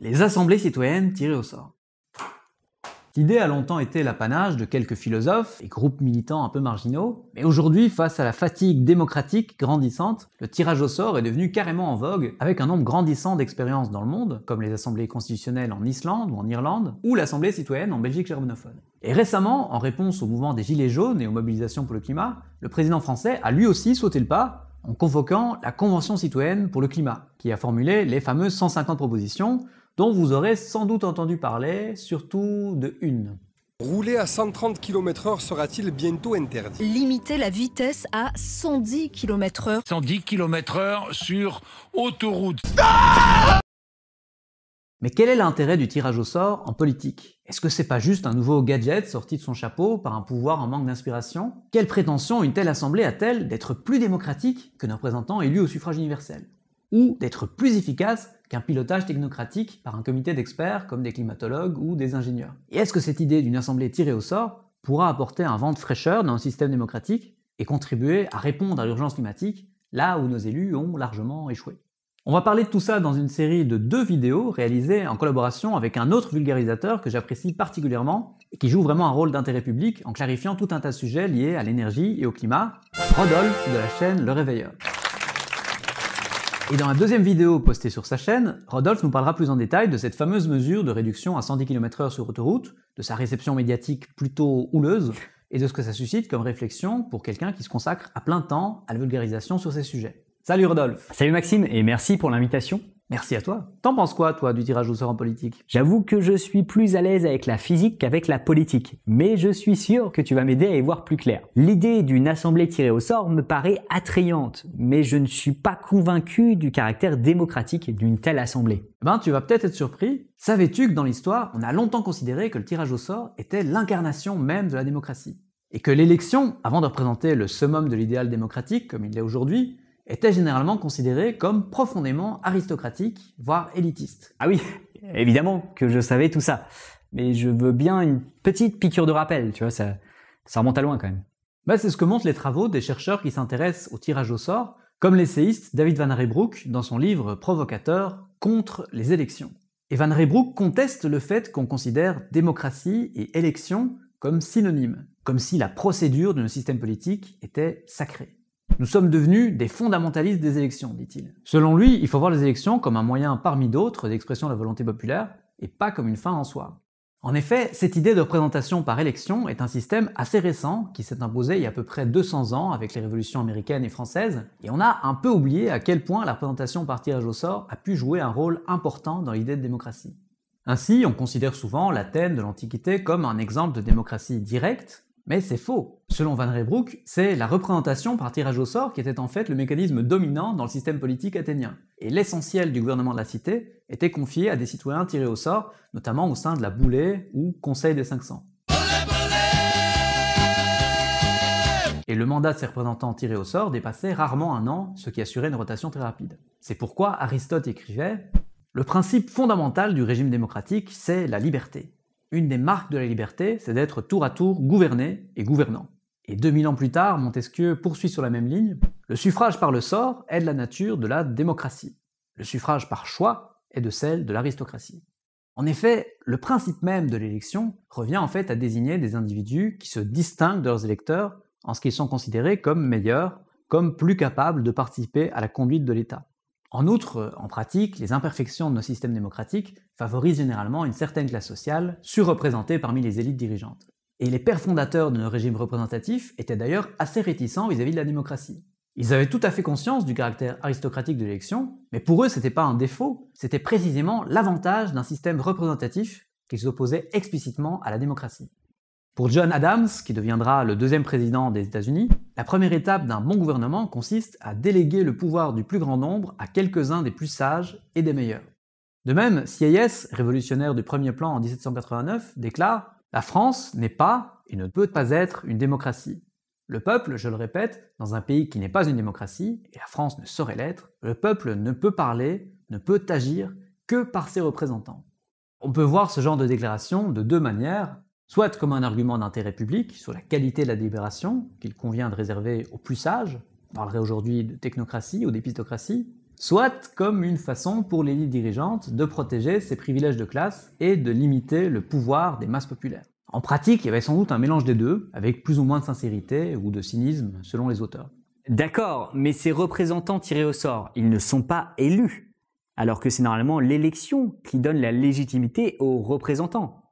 les assemblées citoyennes tirées au sort. L'idée a longtemps été l'apanage de quelques philosophes et groupes militants un peu marginaux, mais aujourd'hui, face à la fatigue démocratique grandissante, le tirage au sort est devenu carrément en vogue, avec un nombre grandissant d'expériences dans le monde, comme les assemblées constitutionnelles en Islande ou en Irlande, ou l'assemblée citoyenne en Belgique germanophone. Et récemment, en réponse au mouvement des Gilets jaunes et aux mobilisations pour le climat, le président français a lui aussi sauté le pas en convoquant la Convention citoyenne pour le climat, qui a formulé les fameuses 150 propositions dont vous aurez sans doute entendu parler, surtout de une. Rouler à 130 km/h sera-t-il bientôt interdit Limiter la vitesse à 110 km/h. 110 km/h sur autoroute. mais quel est l'intérêt du tirage au sort en politique Est-ce que c'est pas juste un nouveau gadget sorti de son chapeau par un pouvoir en manque d'inspiration Quelle prétention une telle assemblée a-t-elle d'être plus démocratique que nos représentants élus au suffrage universel ou d'être plus efficace qu'un pilotage technocratique par un comité d'experts comme des climatologues ou des ingénieurs. Et est-ce que cette idée d'une assemblée tirée au sort pourra apporter un vent de fraîcheur dans le système démocratique et contribuer à répondre à l'urgence climatique là où nos élus ont largement échoué On va parler de tout ça dans une série de deux vidéos réalisées en collaboration avec un autre vulgarisateur que j'apprécie particulièrement et qui joue vraiment un rôle d'intérêt public en clarifiant tout un tas de sujets liés à l'énergie et au climat, Rodolphe de la chaîne Le Réveilleur. Et dans la deuxième vidéo postée sur sa chaîne, Rodolphe nous parlera plus en détail de cette fameuse mesure de réduction à 110 km/h sur autoroute, de sa réception médiatique plutôt houleuse, et de ce que ça suscite comme réflexion pour quelqu'un qui se consacre à plein temps à la vulgarisation sur ces sujets. Salut Rodolphe Salut Maxime, et merci pour l'invitation. Merci à toi. T'en penses quoi, toi, du tirage au sort en politique J'avoue que je suis plus à l'aise avec la physique qu'avec la politique, mais je suis sûr que tu vas m'aider à y voir plus clair. L'idée d'une assemblée tirée au sort me paraît attrayante, mais je ne suis pas convaincu du caractère démocratique d'une telle assemblée. Eh ben, tu vas peut-être être surpris. Savais-tu que dans l'histoire, on a longtemps considéré que le tirage au sort était l'incarnation même de la démocratie Et que l'élection, avant de représenter le summum de l'idéal démocratique, comme il l'est aujourd'hui, était généralement considéré comme profondément aristocratique, voire élitiste. Ah oui, évidemment que je savais tout ça. Mais je veux bien une petite piqûre de rappel, tu vois, ça, ça remonte à loin quand même. Bah, c'est ce que montrent les travaux des chercheurs qui s'intéressent au tirage au sort, comme l'essayiste David Van Reybrouck dans son livre provocateur Contre les élections. Et Van Reybrouck conteste le fait qu'on considère démocratie et élection comme synonymes, comme si la procédure d'un système politique était sacrée. Nous sommes devenus des fondamentalistes des élections, dit-il. Selon lui, il faut voir les élections comme un moyen parmi d'autres d'expression de la volonté populaire et pas comme une fin en soi. En effet, cette idée de représentation par élection est un système assez récent qui s'est imposé il y a à peu près 200 ans avec les révolutions américaines et françaises, et on a un peu oublié à quel point la représentation par tirage au sort a pu jouer un rôle important dans l'idée de démocratie. Ainsi, on considère souvent l'Athènes de l'Antiquité comme un exemple de démocratie directe, mais c'est faux. Selon Van Reybrouck, c'est la représentation par tirage au sort qui était en fait le mécanisme dominant dans le système politique athénien. Et l'essentiel du gouvernement de la cité était confié à des citoyens tirés au sort, notamment au sein de la Boulée ou Conseil des 500. Et le mandat de ces représentants tirés au sort dépassait rarement un an, ce qui assurait une rotation très rapide. C'est pourquoi Aristote écrivait Le principe fondamental du régime démocratique, c'est la liberté. Une des marques de la liberté, c'est d'être tour à tour gouverné et gouvernant. Et 2000 ans plus tard, Montesquieu poursuit sur la même ligne. Le suffrage par le sort est de la nature de la démocratie. Le suffrage par choix est de celle de l'aristocratie. En effet, le principe même de l'élection revient en fait à désigner des individus qui se distinguent de leurs électeurs en ce qu'ils sont considérés comme meilleurs, comme plus capables de participer à la conduite de l'État. En outre, euh, en pratique, les imperfections de nos systèmes démocratiques favorisent généralement une certaine classe sociale surreprésentée parmi les élites dirigeantes. Et les pères fondateurs de nos régimes représentatifs étaient d'ailleurs assez réticents vis-à-vis de la démocratie. Ils avaient tout à fait conscience du caractère aristocratique de l'élection, mais pour eux c'était pas un défaut, c'était précisément l'avantage d'un système représentatif qu'ils opposaient explicitement à la démocratie. Pour John Adams, qui deviendra le deuxième président des États-Unis, la première étape d'un bon gouvernement consiste à déléguer le pouvoir du plus grand nombre à quelques-uns des plus sages et des meilleurs. De même, CIS, révolutionnaire du premier plan en 1789, déclare La France n'est pas et ne peut pas être une démocratie. Le peuple, je le répète, dans un pays qui n'est pas une démocratie, et la France ne saurait l'être, le peuple ne peut parler, ne peut agir que par ses représentants. On peut voir ce genre de déclaration de deux manières, soit comme un argument d'intérêt public sur la qualité de la délibération qu'il convient de réserver aux plus sages, on parlerait aujourd'hui de technocratie ou d'épistocratie, soit comme une façon pour l'élite dirigeante de protéger ses privilèges de classe et de limiter le pouvoir des masses populaires. En pratique, il y avait sans doute un mélange des deux, avec plus ou moins de sincérité ou de cynisme selon les auteurs. D'accord, mais ces représentants tirés au sort, ils ne sont pas élus, alors que c'est normalement l'élection qui donne la légitimité aux représentants.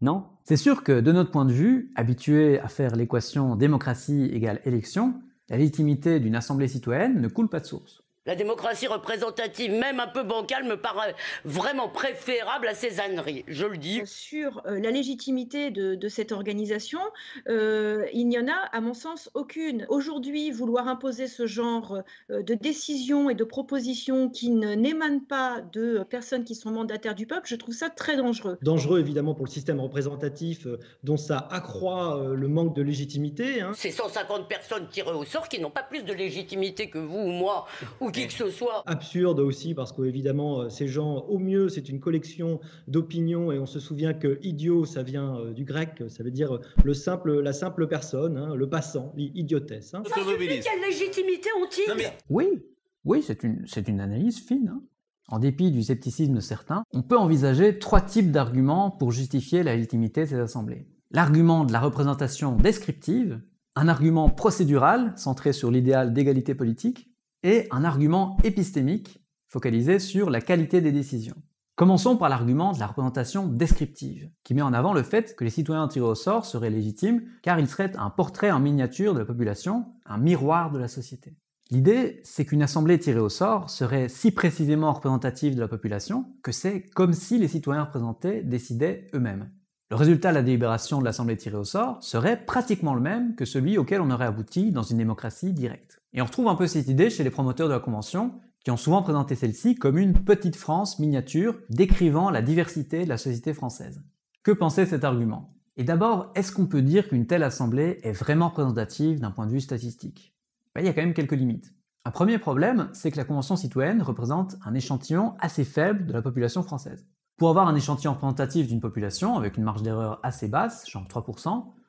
Non c'est sûr que de notre point de vue, habitué à faire l'équation démocratie égale élection, la légitimité d'une assemblée citoyenne ne coule pas de source. La démocratie représentative, même un peu bancale, me paraît vraiment préférable à ces âneries, je le dis. Euh, sur euh, la légitimité de, cette organisation, euh, il n'y en a, à mon sens, aucune. Aujourd'hui, vouloir imposer ce genre de décisions et de propositions qui n'émanent pas de personnes qui sont mandataires du peuple, je trouve ça très dangereux. Dangereux, évidemment, pour le système représentatif, dont ça accroît le manque de légitimité. Hein. Ces 150 personnes tirées au sort qui n'ont pas plus de légitimité que vous ou moi, que ce soit. Absurde aussi, parce qu'évidemment, euh, ces gens, au mieux, c'est une collection d'opinions, et on se souvient que idiot, ça vient euh, du grec, ça veut dire euh, le simple, la simple personne, hein, le passant, l'idiotesse. Hein. quelle légitimité ont-ils Oui, oui, c'est une, une analyse fine. Hein. En dépit du scepticisme de certains, on peut envisager trois types d'arguments pour justifier la légitimité de ces assemblées. L'argument de la représentation descriptive, un argument procédural centré sur l'idéal d'égalité politique, et un argument épistémique focalisé sur la qualité des décisions. Commençons par l'argument de la représentation descriptive, qui met en avant le fait que les citoyens tirés au sort seraient légitimes car ils seraient un portrait en miniature de la population, un miroir de la société. L'idée, c'est qu'une assemblée tirée au sort serait si précisément représentative de la population que c'est comme si les citoyens représentés décidaient eux-mêmes. Le résultat de la délibération de l'assemblée tirée au sort serait pratiquement le même que celui auquel on aurait abouti dans une démocratie directe. Et on retrouve un peu cette idée chez les promoteurs de la Convention, qui ont souvent présenté celle-ci comme une petite France miniature décrivant la diversité de la société française. Que pensait cet argument Et d'abord, est-ce qu'on peut dire qu'une telle assemblée est vraiment représentative d'un point de vue statistique ben, Il y a quand même quelques limites. Un premier problème, c'est que la Convention citoyenne représente un échantillon assez faible de la population française. Pour avoir un échantillon représentatif d'une population avec une marge d'erreur assez basse, genre 3%,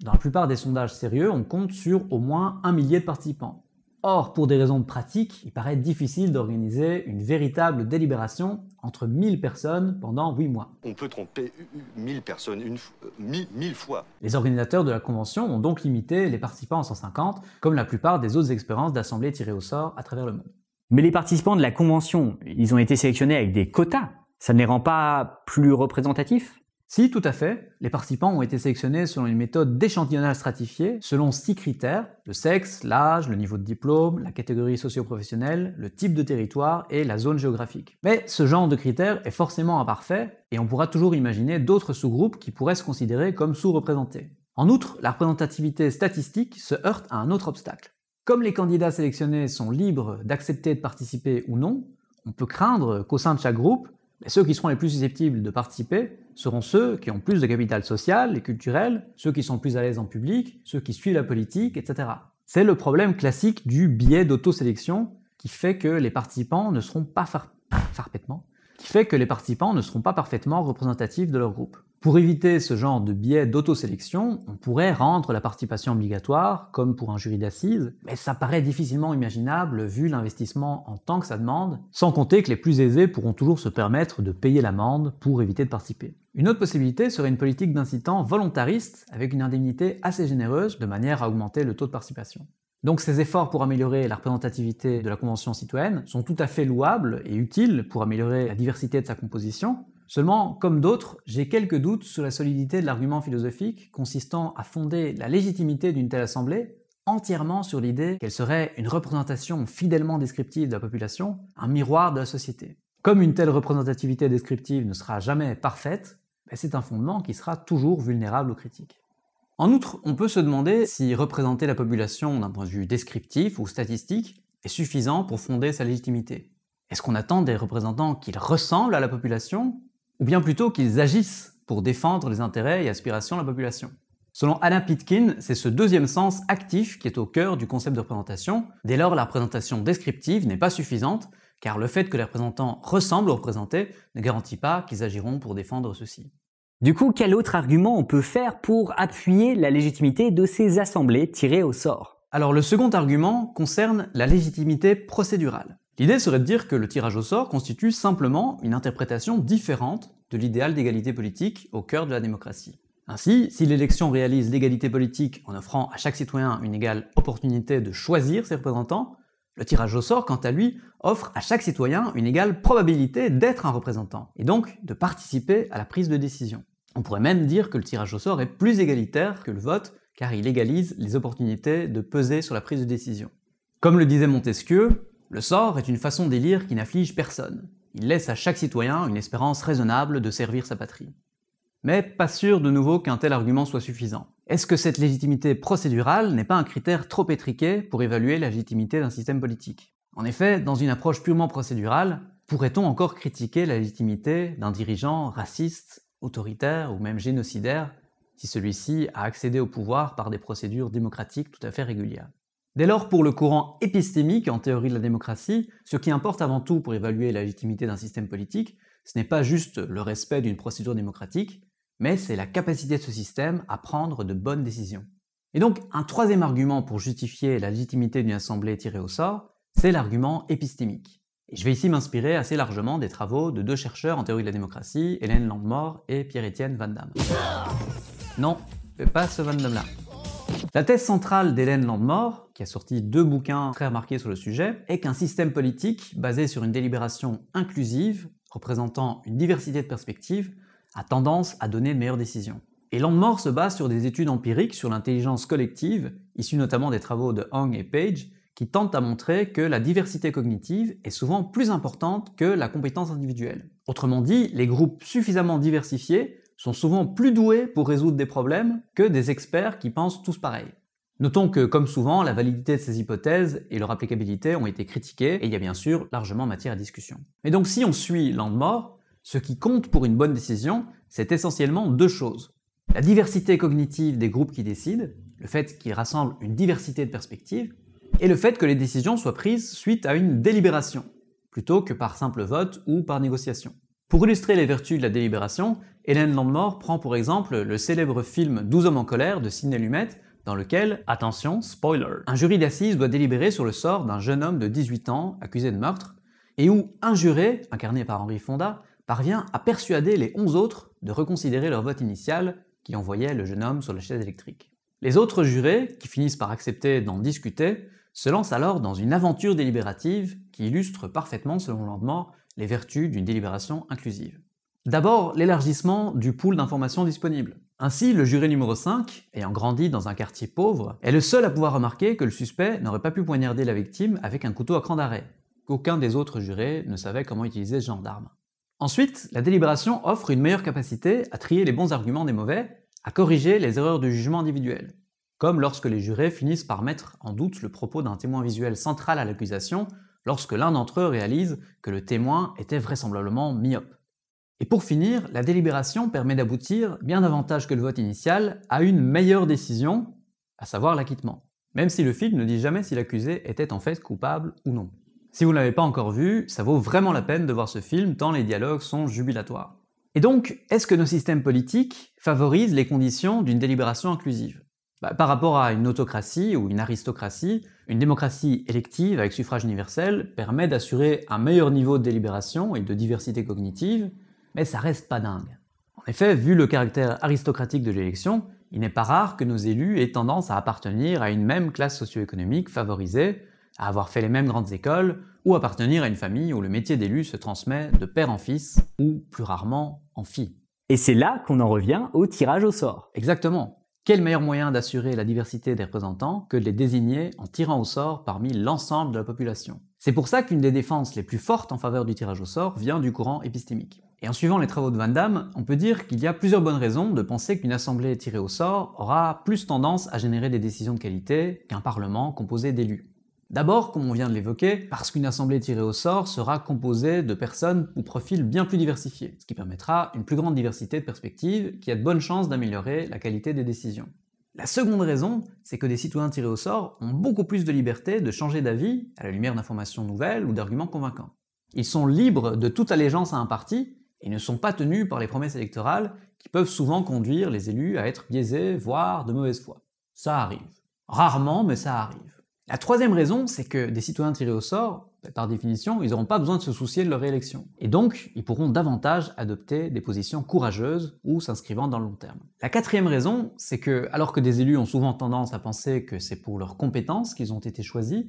dans la plupart des sondages sérieux, on compte sur au moins un millier de participants. Or, pour des raisons pratiques, il paraît difficile d'organiser une véritable délibération entre 1000 personnes pendant 8 mois. On peut tromper 1000 personnes une, euh, fois. Les organisateurs de la convention ont donc limité les participants à 150, comme la plupart des autres expériences d'assemblées tirées au sort à travers le monde. Mais les participants de la convention, ils ont été sélectionnés avec des quotas. Ça ne les rend pas plus représentatifs si, tout à fait, les participants ont été sélectionnés selon une méthode d'échantillonnage stratifié, selon six critères, le sexe, l'âge, le niveau de diplôme, la catégorie socio-professionnelle, le type de territoire et la zone géographique. Mais ce genre de critères est forcément imparfait et on pourra toujours imaginer d'autres sous-groupes qui pourraient se considérer comme sous-représentés. En outre, la représentativité statistique se heurte à un autre obstacle. Comme les candidats sélectionnés sont libres d'accepter de participer ou non, on peut craindre qu'au sein de chaque groupe, ceux qui seront les plus susceptibles de participer seront ceux qui ont plus de capital social et culturel, ceux qui sont plus à l'aise en public, ceux qui suivent la politique, etc. C'est le problème classique du biais d'autosélection qui fait que les participants ne seront pas qui fait que les participants ne seront pas parfaitement représentatifs de leur groupe. Pour éviter ce genre de biais d'autosélection, on pourrait rendre la participation obligatoire, comme pour un jury d'assises, mais ça paraît difficilement imaginable vu l'investissement en temps que ça demande, sans compter que les plus aisés pourront toujours se permettre de payer l'amende pour éviter de participer. Une autre possibilité serait une politique d'incitant volontariste, avec une indemnité assez généreuse, de manière à augmenter le taux de participation. Donc ces efforts pour améliorer la représentativité de la Convention citoyenne sont tout à fait louables et utiles pour améliorer la diversité de sa composition, Seulement, comme d'autres, j'ai quelques doutes sur la solidité de l'argument philosophique consistant à fonder la légitimité d'une telle assemblée entièrement sur l'idée qu'elle serait une représentation fidèlement descriptive de la population, un miroir de la société. Comme une telle représentativité descriptive ne sera jamais parfaite, ben c'est un fondement qui sera toujours vulnérable aux critiques. En outre, on peut se demander si représenter la population d'un point de vue descriptif ou statistique est suffisant pour fonder sa légitimité. Est-ce qu'on attend des représentants qu'ils ressemblent à la population ou bien plutôt qu'ils agissent pour défendre les intérêts et aspirations de la population. Selon Alain Pitkin, c'est ce deuxième sens actif qui est au cœur du concept de représentation. Dès lors, la représentation descriptive n'est pas suffisante, car le fait que les représentants ressemblent aux représentés ne garantit pas qu'ils agiront pour défendre ceci. Du coup, quel autre argument on peut faire pour appuyer la légitimité de ces assemblées tirées au sort Alors le second argument concerne la légitimité procédurale. L'idée serait de dire que le tirage au sort constitue simplement une interprétation différente de l'idéal d'égalité politique au cœur de la démocratie. Ainsi, si l'élection réalise l'égalité politique en offrant à chaque citoyen une égale opportunité de choisir ses représentants, le tirage au sort, quant à lui, offre à chaque citoyen une égale probabilité d'être un représentant, et donc de participer à la prise de décision. On pourrait même dire que le tirage au sort est plus égalitaire que le vote, car il égalise les opportunités de peser sur la prise de décision. Comme le disait Montesquieu, le sort est une façon d'élire qui n'afflige personne. Il laisse à chaque citoyen une espérance raisonnable de servir sa patrie. Mais pas sûr de nouveau qu'un tel argument soit suffisant. Est-ce que cette légitimité procédurale n'est pas un critère trop étriqué pour évaluer la légitimité d'un système politique En effet, dans une approche purement procédurale, pourrait-on encore critiquer la légitimité d'un dirigeant raciste, autoritaire ou même génocidaire si celui-ci a accédé au pouvoir par des procédures démocratiques tout à fait régulières Dès lors, pour le courant épistémique en théorie de la démocratie, ce qui importe avant tout pour évaluer la légitimité d'un système politique, ce n'est pas juste le respect d'une procédure démocratique, mais c'est la capacité de ce système à prendre de bonnes décisions. Et donc, un troisième argument pour justifier la légitimité d'une assemblée tirée au sort, c'est l'argument épistémique. Et je vais ici m'inspirer assez largement des travaux de deux chercheurs en théorie de la démocratie, Hélène Landemore et Pierre-Étienne Van Damme. Non, pas ce Van Damme là. La thèse centrale d'Hélène Landmore, qui a sorti deux bouquins très remarqués sur le sujet, est qu'un système politique basé sur une délibération inclusive, représentant une diversité de perspectives, a tendance à donner de meilleures décisions. Et Landemort se base sur des études empiriques sur l'intelligence collective, issues notamment des travaux de Hong et Page, qui tentent à montrer que la diversité cognitive est souvent plus importante que la compétence individuelle. Autrement dit, les groupes suffisamment diversifiés sont souvent plus doués pour résoudre des problèmes que des experts qui pensent tous pareil. Notons que, comme souvent, la validité de ces hypothèses et leur applicabilité ont été critiquées, et il y a bien sûr largement matière à discussion. Mais donc si on suit Landmore, ce qui compte pour une bonne décision, c'est essentiellement deux choses. La diversité cognitive des groupes qui décident, le fait qu'ils rassemblent une diversité de perspectives, et le fait que les décisions soient prises suite à une délibération, plutôt que par simple vote ou par négociation. Pour illustrer les vertus de la délibération, Hélène Landemort prend pour exemple le célèbre film 12 hommes en colère de Sidney Lumet, dans lequel, attention, spoiler, un jury d'assises doit délibérer sur le sort d'un jeune homme de 18 ans accusé de meurtre, et où un juré, incarné par Henri Fonda, parvient à persuader les 11 autres de reconsidérer leur vote initial qui envoyait le jeune homme sur la chaise électrique. Les autres jurés, qui finissent par accepter d'en discuter, se lancent alors dans une aventure délibérative qui illustre parfaitement, selon Landemort, les vertus d'une délibération inclusive. D'abord, l'élargissement du pool d'informations disponibles. Ainsi, le juré numéro 5, ayant grandi dans un quartier pauvre, est le seul à pouvoir remarquer que le suspect n'aurait pas pu poignarder la victime avec un couteau à cran d'arrêt. qu'aucun des autres jurés ne savait comment utiliser ce genre d'arme. Ensuite, la délibération offre une meilleure capacité à trier les bons arguments des mauvais, à corriger les erreurs de jugement individuel, comme lorsque les jurés finissent par mettre en doute le propos d'un témoin visuel central à l'accusation lorsque l'un d'entre eux réalise que le témoin était vraisemblablement myope. Et pour finir, la délibération permet d'aboutir, bien davantage que le vote initial, à une meilleure décision, à savoir l'acquittement, même si le film ne dit jamais si l'accusé était en fait coupable ou non. Si vous ne l'avez pas encore vu, ça vaut vraiment la peine de voir ce film tant les dialogues sont jubilatoires. Et donc, est-ce que nos systèmes politiques favorisent les conditions d'une délibération inclusive bah, par rapport à une autocratie ou une aristocratie, une démocratie élective avec suffrage universel permet d'assurer un meilleur niveau de délibération et de diversité cognitive, mais ça reste pas dingue. En effet, vu le caractère aristocratique de l'élection, il n'est pas rare que nos élus aient tendance à appartenir à une même classe socio-économique favorisée, à avoir fait les mêmes grandes écoles, ou appartenir à une famille où le métier d'élu se transmet de père en fils, ou plus rarement en fille. Et c'est là qu'on en revient au tirage au sort. Exactement. Quel meilleur moyen d'assurer la diversité des représentants que de les désigner en tirant au sort parmi l'ensemble de la population C'est pour ça qu'une des défenses les plus fortes en faveur du tirage au sort vient du courant épistémique. Et en suivant les travaux de Van Damme, on peut dire qu'il y a plusieurs bonnes raisons de penser qu'une assemblée tirée au sort aura plus tendance à générer des décisions de qualité qu'un parlement composé d'élus. D'abord, comme on vient de l'évoquer, parce qu'une assemblée tirée au sort sera composée de personnes ou profils bien plus diversifiés, ce qui permettra une plus grande diversité de perspectives qui a de bonnes chances d'améliorer la qualité des décisions. La seconde raison, c'est que des citoyens tirés au sort ont beaucoup plus de liberté de changer d'avis à la lumière d'informations nouvelles ou d'arguments convaincants. Ils sont libres de toute allégeance à un parti et ne sont pas tenus par les promesses électorales qui peuvent souvent conduire les élus à être biaisés, voire de mauvaise foi. Ça arrive. Rarement, mais ça arrive. La troisième raison, c'est que des citoyens tirés au sort, par définition, ils n'auront pas besoin de se soucier de leur réélection. Et donc, ils pourront davantage adopter des positions courageuses ou s'inscrivant dans le long terme. La quatrième raison, c'est que, alors que des élus ont souvent tendance à penser que c'est pour leurs compétences qu'ils ont été choisis,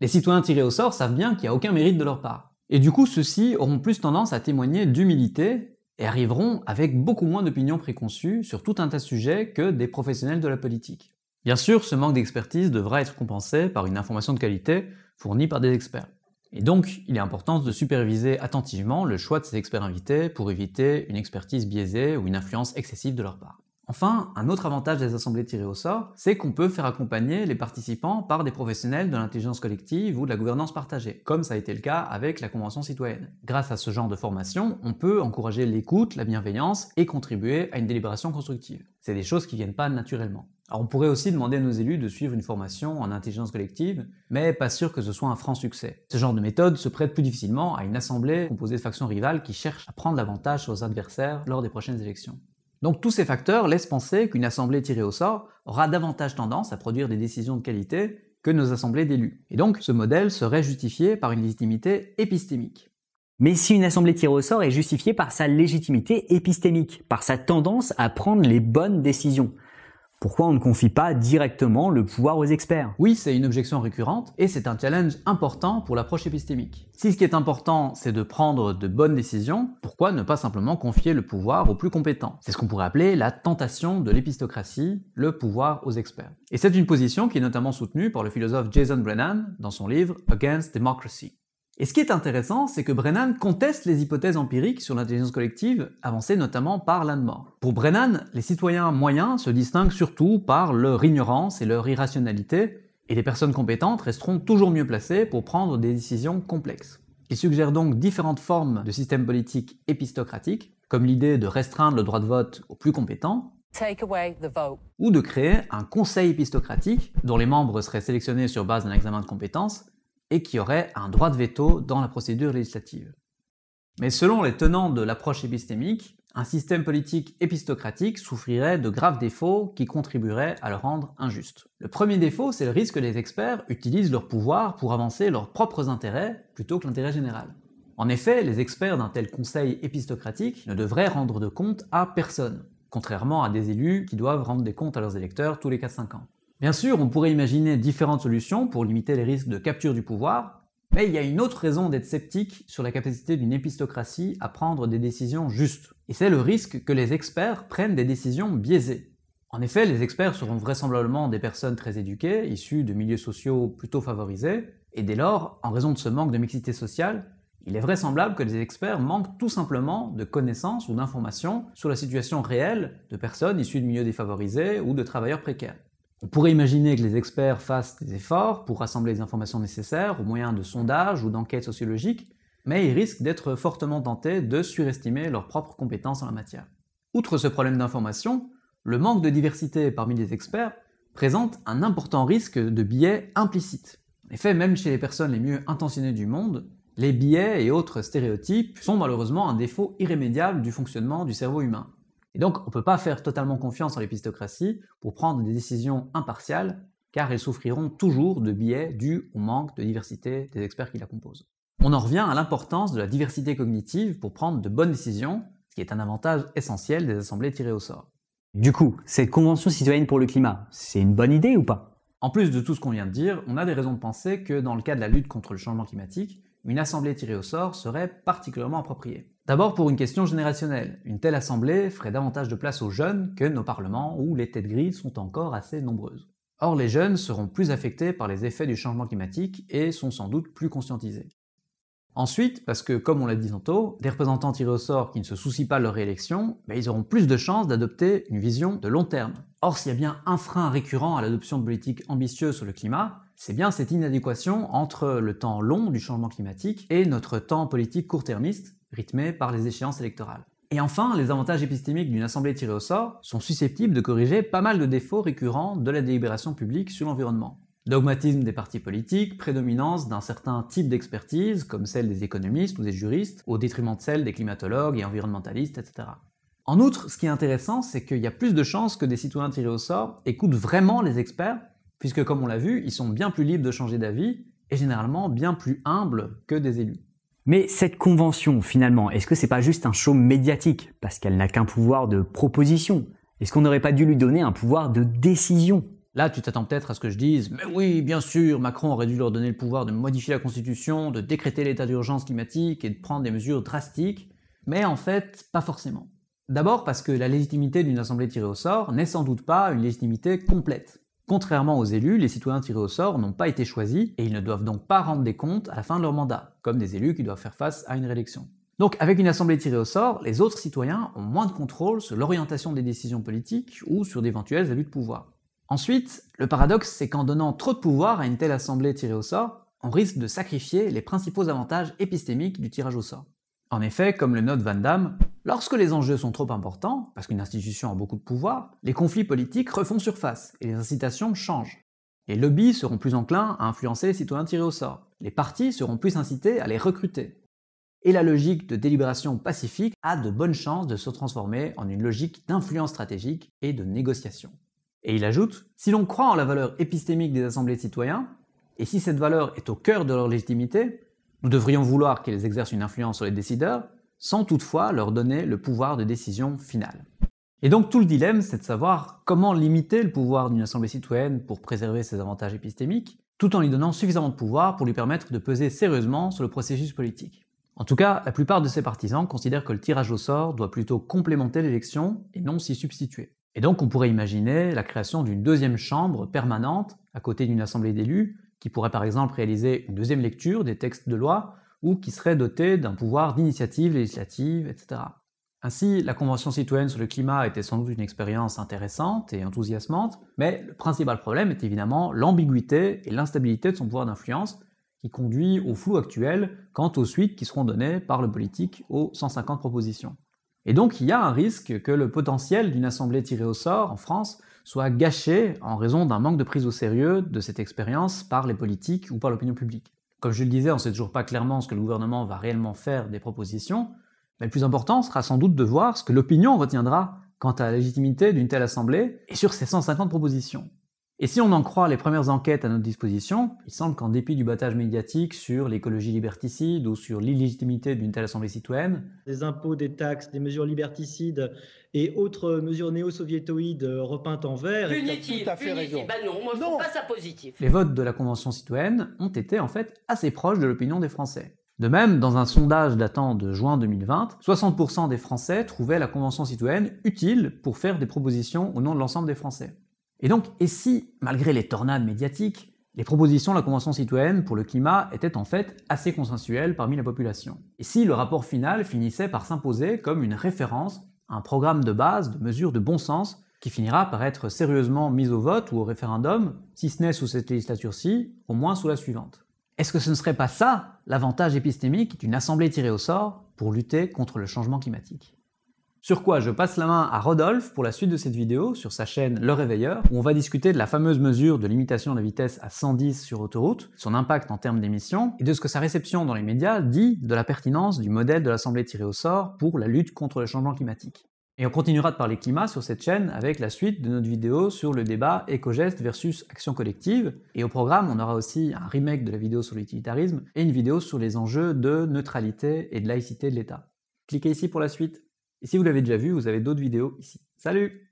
Les citoyens tirés au sort savent bien qu'il n'y a aucun mérite de leur part. Et du coup, ceux-ci auront plus tendance à témoigner d'humilité et arriveront avec beaucoup moins d'opinions préconçues sur tout un tas de sujets que des professionnels de la politique. Bien sûr, ce manque d'expertise devra être compensé par une information de qualité fournie par des experts. Et donc, il est important de superviser attentivement le choix de ces experts invités pour éviter une expertise biaisée ou une influence excessive de leur part. Enfin, un autre avantage des assemblées tirées au sort, c'est qu'on peut faire accompagner les participants par des professionnels de l'intelligence collective ou de la gouvernance partagée, comme ça a été le cas avec la Convention citoyenne. Grâce à ce genre de formation, on peut encourager l'écoute, la bienveillance et contribuer à une délibération constructive. C'est des choses qui ne viennent pas naturellement. on pourrait aussi demander à nos élus de suivre une formation en intelligence collective, mais pas sûr que ce soit un franc succès. Ce genre de méthode se prête plus difficilement à une assemblée composée de factions rivales qui cherchent à prendre l'avantage sur leurs adversaires lors des prochaines élections. Donc tous ces facteurs laissent penser qu'une assemblée tirée au sort aura davantage tendance à produire des décisions de qualité que nos assemblées d'élus. Et donc ce modèle serait justifié par une légitimité épistémique. Mais si une assemblée tirée au sort est justifiée par sa légitimité épistémique, par sa tendance à prendre les bonnes décisions, pourquoi on ne confie pas directement le pouvoir aux experts Oui, c'est une objection récurrente et c'est un challenge important pour l'approche épistémique. Si ce qui est important, c'est de prendre de bonnes décisions, pourquoi ne pas simplement confier le pouvoir aux plus compétents C'est ce qu'on pourrait appeler la tentation de l'épistocratie, le pouvoir aux experts. Et c'est une position qui est notamment soutenue par le philosophe Jason Brennan dans son livre Against Democracy. Et ce qui est intéressant, c'est que Brennan conteste les hypothèses empiriques sur l'intelligence collective avancées notamment par Landmore. Pour Brennan, les citoyens moyens se distinguent surtout par leur ignorance et leur irrationalité, et les personnes compétentes resteront toujours mieux placées pour prendre des décisions complexes. Il suggère donc différentes formes de système politique épistocratiques, comme l'idée de restreindre le droit de vote aux plus compétents, ou de créer un conseil épistocratique dont les membres seraient sélectionnés sur base d'un examen de compétences et qui aurait un droit de veto dans la procédure législative. Mais selon les tenants de l'approche épistémique, un système politique épistocratique souffrirait de graves défauts qui contribueraient à le rendre injuste. Le premier défaut, c'est le risque que les experts utilisent leur pouvoir pour avancer leurs propres intérêts plutôt que l'intérêt général. En effet, les experts d'un tel conseil épistocratique ne devraient rendre de compte à personne, contrairement à des élus qui doivent rendre des comptes à leurs électeurs tous les 4-5 ans. Bien sûr, on pourrait imaginer différentes solutions pour limiter les risques de capture du pouvoir, mais il y a une autre raison d'être sceptique sur la capacité d'une épistocratie à prendre des décisions justes. Et c'est le risque que les experts prennent des décisions biaisées. En effet, les experts seront vraisemblablement des personnes très éduquées, issues de milieux sociaux plutôt favorisés, et dès lors, en raison de ce manque de mixité sociale, il est vraisemblable que les experts manquent tout simplement de connaissances ou d'informations sur la situation réelle de personnes issues de milieux défavorisés ou de travailleurs précaires. On pourrait imaginer que les experts fassent des efforts pour rassembler les informations nécessaires au moyen de sondages ou d'enquêtes sociologiques, mais ils risquent d'être fortement tentés de surestimer leurs propres compétences en la matière. Outre ce problème d'information, le manque de diversité parmi les experts présente un important risque de biais implicite. En effet, même chez les personnes les mieux intentionnées du monde, les biais et autres stéréotypes sont malheureusement un défaut irrémédiable du fonctionnement du cerveau humain. Et donc, on ne peut pas faire totalement confiance en l'épistocratie pour prendre des décisions impartiales, car elles souffriront toujours de biais dus au manque de diversité des experts qui la composent. On en revient à l'importance de la diversité cognitive pour prendre de bonnes décisions, ce qui est un avantage essentiel des assemblées tirées au sort. Du coup, cette convention citoyenne pour le climat, c'est une bonne idée ou pas En plus de tout ce qu'on vient de dire, on a des raisons de penser que dans le cas de la lutte contre le changement climatique, une assemblée tirée au sort serait particulièrement appropriée. D'abord pour une question générationnelle. Une telle assemblée ferait davantage de place aux jeunes que nos parlements où les têtes grises sont encore assez nombreuses. Or les jeunes seront plus affectés par les effets du changement climatique et sont sans doute plus conscientisés. Ensuite, parce que comme on l'a dit tantôt, des représentants tirés au sort qui ne se soucient pas de leur réélection, ben, ils auront plus de chances d'adopter une vision de long terme. Or, s'il y a bien un frein récurrent à l'adoption de politiques ambitieuses sur le climat, c'est bien cette inadéquation entre le temps long du changement climatique et notre temps politique court-termiste, rythmée par les échéances électorales. Et enfin, les avantages épistémiques d'une assemblée tirée au sort sont susceptibles de corriger pas mal de défauts récurrents de la délibération publique sur l'environnement. Dogmatisme des partis politiques, prédominance d'un certain type d'expertise, comme celle des économistes ou des juristes, au détriment de celle des climatologues et environnementalistes, etc. En outre, ce qui est intéressant, c'est qu'il y a plus de chances que des citoyens tirés au sort écoutent vraiment les experts, puisque comme on l'a vu, ils sont bien plus libres de changer d'avis et généralement bien plus humbles que des élus. Mais cette convention, finalement, est-ce que c'est pas juste un show médiatique Parce qu'elle n'a qu'un pouvoir de proposition. Est-ce qu'on n'aurait pas dû lui donner un pouvoir de décision Là, tu t'attends peut-être à ce que je dise, mais oui, bien sûr, Macron aurait dû leur donner le pouvoir de modifier la Constitution, de décréter l'état d'urgence climatique et de prendre des mesures drastiques, mais en fait, pas forcément. D'abord parce que la légitimité d'une assemblée tirée au sort n'est sans doute pas une légitimité complète. Contrairement aux élus, les citoyens tirés au sort n'ont pas été choisis et ils ne doivent donc pas rendre des comptes à la fin de leur mandat, comme des élus qui doivent faire face à une réélection. Donc avec une assemblée tirée au sort, les autres citoyens ont moins de contrôle sur l'orientation des décisions politiques ou sur d'éventuels abus de pouvoir. Ensuite, le paradoxe, c'est qu'en donnant trop de pouvoir à une telle assemblée tirée au sort, on risque de sacrifier les principaux avantages épistémiques du tirage au sort. En effet, comme le note Van Damme, lorsque les enjeux sont trop importants, parce qu'une institution a beaucoup de pouvoir, les conflits politiques refont surface et les incitations changent. Les lobbies seront plus enclins à influencer les citoyens tirés au sort, les partis seront plus incités à les recruter. Et la logique de délibération pacifique a de bonnes chances de se transformer en une logique d'influence stratégique et de négociation. Et il ajoute, si l'on croit en la valeur épistémique des assemblées de citoyens, et si cette valeur est au cœur de leur légitimité, nous devrions vouloir qu'elles exercent une influence sur les décideurs, sans toutefois leur donner le pouvoir de décision finale. Et donc tout le dilemme, c'est de savoir comment limiter le pouvoir d'une assemblée citoyenne pour préserver ses avantages épistémiques, tout en lui donnant suffisamment de pouvoir pour lui permettre de peser sérieusement sur le processus politique. En tout cas, la plupart de ses partisans considèrent que le tirage au sort doit plutôt complémenter l'élection et non s'y substituer. Et donc on pourrait imaginer la création d'une deuxième chambre permanente à côté d'une assemblée d'élus qui pourrait par exemple réaliser une deuxième lecture des textes de loi ou qui serait doté d'un pouvoir d'initiative législative, etc. Ainsi, la Convention citoyenne sur le climat était sans doute une expérience intéressante et enthousiasmante, mais le principal problème est évidemment l'ambiguïté et l'instabilité de son pouvoir d'influence, qui conduit au flou actuel quant aux suites qui seront données par le politique aux 150 propositions. Et donc il y a un risque que le potentiel d'une assemblée tirée au sort en France soit gâché en raison d'un manque de prise au sérieux de cette expérience par les politiques ou par l'opinion publique. Comme je le disais, on ne sait toujours pas clairement ce que le gouvernement va réellement faire des propositions, mais le plus important sera sans doute de voir ce que l'opinion retiendra quant à la légitimité d'une telle assemblée et sur ses 150 propositions. Et si on en croit les premières enquêtes à notre disposition, il semble qu'en dépit du battage médiatique sur l'écologie liberticide ou sur l'illégitimité d'une telle assemblée citoyenne, des impôts, des taxes, des mesures liberticides et autres mesures néo-soviétoïdes repeintes en vert, bah non, moi je non. pas positif. Les votes de la convention citoyenne ont été en fait assez proches de l'opinion des Français. De même, dans un sondage datant de juin 2020, 60% des Français trouvaient la Convention citoyenne utile pour faire des propositions au nom de l'ensemble des Français. Et donc, et si, malgré les tornades médiatiques, les propositions de la Convention citoyenne pour le climat étaient en fait assez consensuelles parmi la population Et si le rapport final finissait par s'imposer comme une référence à un programme de base de mesures de bon sens qui finira par être sérieusement mis au vote ou au référendum, si ce n'est sous cette législature-ci, au moins sous la suivante Est-ce que ce ne serait pas ça l'avantage épistémique d'une assemblée tirée au sort pour lutter contre le changement climatique sur quoi je passe la main à Rodolphe pour la suite de cette vidéo sur sa chaîne Le Réveilleur, où on va discuter de la fameuse mesure de limitation de vitesse à 110 sur autoroute, son impact en termes d'émissions, et de ce que sa réception dans les médias dit de la pertinence du modèle de l'Assemblée tirée au sort pour la lutte contre le changement climatique. Et on continuera de parler climat sur cette chaîne avec la suite de notre vidéo sur le débat éco versus action collective. Et au programme, on aura aussi un remake de la vidéo sur l'utilitarisme et une vidéo sur les enjeux de neutralité et de laïcité de l'État. Cliquez ici pour la suite. Et si vous l'avez déjà vu, vous avez d'autres vidéos ici. Salut